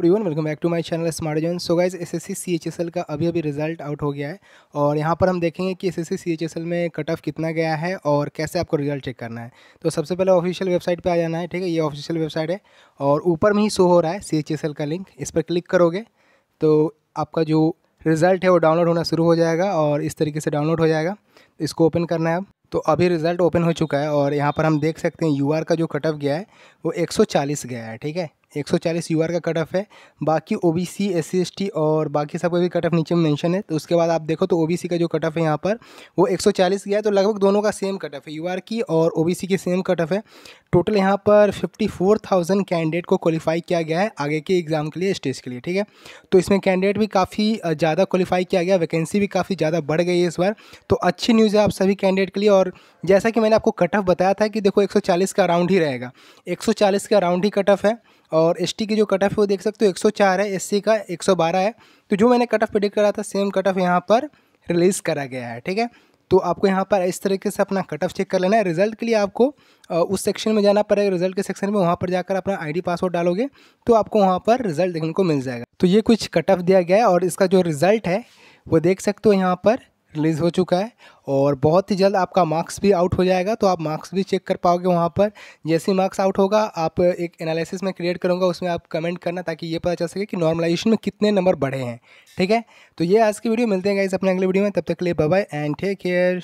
everyone welcome back to my channel smart join so guys SSC CHSL का अभी अभी result out हो गया है और यहाँ पर हम देखेंगे कि एसएससी सीएचएसएल में कट ऑफ कितना गया है और कैसे आपको रिजल्ट चेक करना है तो सबसे पहले ऑफिशियल वेबसाइट पे आ जाना है ठीक है ये ऑफिशियल वेबसाइट है और ऊपर में ही शो हो रहा है सी का लिंक इस पर क्लिक करोगे तो आपका जो रिज़ल्ट है वो डाउनलोड होना शुरू हो जाएगा और इस तरीके से डाउनलोड हो जाएगा इसको ओपन करना है अब तो अभी रिज़ल्ट ओपन हो चुका है और यहाँ पर हम देख सकते हैं यूआर का जो कट ऑफ गया है वो 140 गया है ठीक है एक सौ चालीस यू आर का कट ऑफ है बाकी O B C S C S T और बाकी सब का भी कट ऑफ नीचे में मेंशन है तो उसके बाद आप देखो तो ओ बी सी का जो कट ऑफ है यहाँ पर वो एक सौ चालीस गया है तो लगभग दोनों का सेम कट ऑफ है यू आर की और ओ बी सी की सेम कट ऑफ है टोटल यहाँ पर फिफ्टी फोर थाउजेंड कैंडिडेट को क्वालिफाई किया गया है आगे के एग्ज़ाम के लिए स्टेज के लिए ठीक है तो इसमें कैंडिडेट भी काफ़ी ज़्यादा क्वालिफाई किया गया वैकेंसी भी काफ़ी ज़्यादा बढ़ गई है इस बार तो अच्छी न्यूज़ है आप सभी कैंडिडेट के लिए और जैसा कि मैंने आपको कट ऑफ बताया था कि देखो चालीस का राउंड ही रहेगा चालीस का राउंड ही कट ऑफ है और एस की जो कट ऑफ है वो देख सकते हो 104 है एस का 112 है तो जो मैंने कट ऑफ प्रिडिक्ट करा था सेम कट ऑफ यहाँ पर रिलीज़ करा गया है ठीक है तो आपको यहाँ पर इस तरीके से अपना कट ऑफ चेक कर लेना है रिजल्ट के लिए आपको उस सेक्शन में जाना पड़ेगा रिजल्ट के सेक्शन में वहाँ पर जाकर अपना आईडी पासवर्ड डालोगे तो आपको वहाँ पर रिजल्ट देखने को मिल जाएगा तो ये कुछ कट ऑफ दिया गया है और इसका जो रिजल्ट है वो देख सकते हो यहाँ पर रिलीज़ हो चुका है और बहुत ही जल्द आपका मार्क्स भी आउट हो जाएगा तो आप मार्क्स भी चेक कर पाओगे वहाँ पर जैसे ही मार्क्स आउट होगा आप एक एनालिसिस में क्रिएट करूँगा उसमें आप कमेंट करना ताकि ये पता चल सके कि नॉर्मलाइजेशन में कितने नंबर बढ़े हैं ठीक है तो ये आज की वीडियो मिलते हैं गाइस अपने अगले वीडियो में तब तक के लिए बाय एंड टेक केयर